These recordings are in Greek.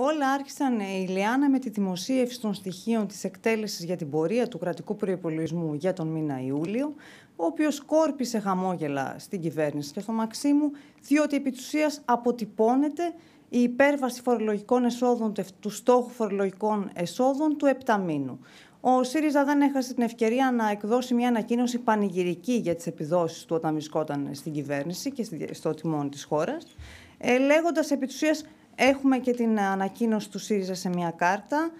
Όλα άρχισαν ε, η Λιάννα με τη δημοσίευση των στοιχείων της εκτέλεσης για την πορεία του κρατικού προϋπολογισμού για τον μήνα Ιούλιο, ο οποίος κόρπισε χαμόγελα στην κυβέρνηση και στο Μαξίμου, διότι επί της ουσίας αποτυπώνεται η υπέρβαση φορολογικών εσόδων, του στόχου φορολογικών εσόδων του Επταμίνου. Ο ΣΥΡΙΖΑ δεν έχασε την ευκαιρία να εκδώσει μια ανακοίνωση πανηγυρική για τις επιδόσεις του όταν βρισκόταν στην κυβέρνηση και στο τιμόνι της χώρας, ε, λέγοντας επί της ουσίας Έχουμε και την ανακοίνωση του ΣΥΡΙΖΑ σε μια κάρτα,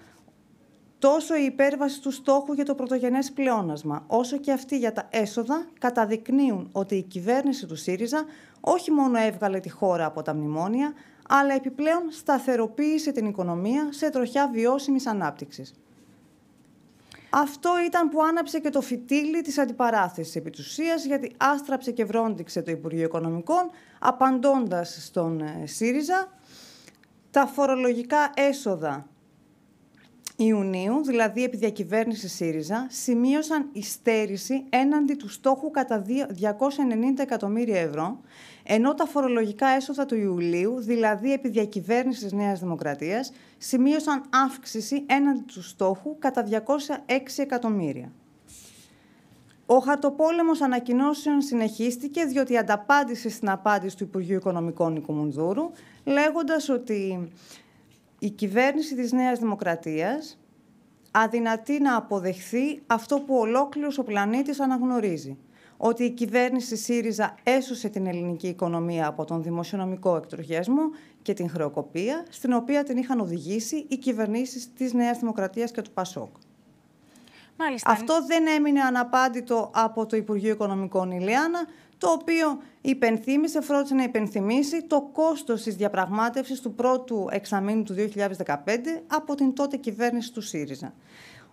τόσο η υπέρβαση του στόχου για το πρωτογενές πλεόνασμα, όσο και αυτή για τα έσοδα καταδεικνύουν ότι η κυβέρνηση του ΣΥΡΙΖΑ όχι μόνο έβγαλε τη χώρα από τα μνημόνια, αλλά επιπλέον σταθεροποίησε την οικονομία σε τροχιά βιώσιμης ανάπτυξης. Αυτό ήταν που άναψε και το φυτίλι της αντιπαράθεσης επί γιατί άστραψε και βρόντιξε το Υπουργείο Οικονομικών, απαντώντας στον ε, ΣΥΡΙΖΑ τα φορολογικά έσοδα Ιουνίου, δηλαδή επί διακυβέρνηση ΣΥΡΙΖΑ, σημείωσαν υστέρηση έναντι του στόχου κατά 290 εκατομμύρια ευρώ, ενώ τα φορολογικά έσοδα του Ιουλίου, δηλαδή επί διακυβέρνησης Νέα Νέας σημείωσαν αύξηση έναντι του στόχου κατά 206 εκατομμύρια. Ο χαρτοπόλεμος ανακοινώσεων συνεχίστηκε διότι ανταπάντησε στην απάντηση του Υπουργείου Οικονομικών Νικομουνδούρου, λέγοντας ότι η κυβέρνηση της Νέας Δημοκρατίας αδυνατεί να αποδεχθεί αυτό που ολόκληρος ο πλανήτης αναγνωρίζει. Ότι η κυβέρνηση ΣΥΡΙΖΑ έσωσε την ελληνική οικονομία από τον δημοσιονομικό εκτροχιασμό και την χρεοκοπία, στην οποία την είχαν οδηγήσει οι κυβερνήσεις της Νέας Δημοκρατίας και του ΠΑΣΟΚ. Αυτό δεν έμεινε αναπάντητο από το Υπουργείο Οικονομικών Ηλιάνα, το οποίο υπενθύμησε, φρόντισε να υπενθυμίσει το κόστος της διαπραγμάτευσης του πρώτου εξαμήνου του 2015 από την τότε κυβέρνηση του ΣΥΡΙΖΑ.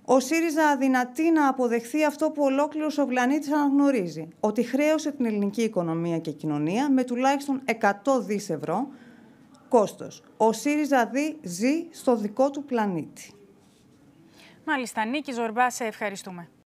Ο ΣΥΡΙΖΑ αδυνατεί να αποδεχθεί αυτό που ολόκληρος ο πλανήτη αναγνωρίζει: ότι χρέωσε την ελληνική οικονομία και κοινωνία με τουλάχιστον 100 δις ευρώ κόστος. Ο ΣΥΡΙΖΑ δι ζει στο δικό του πλανήτη. Μάλιστα, Νίκη Ζορμπά, σε ευχαριστούμε.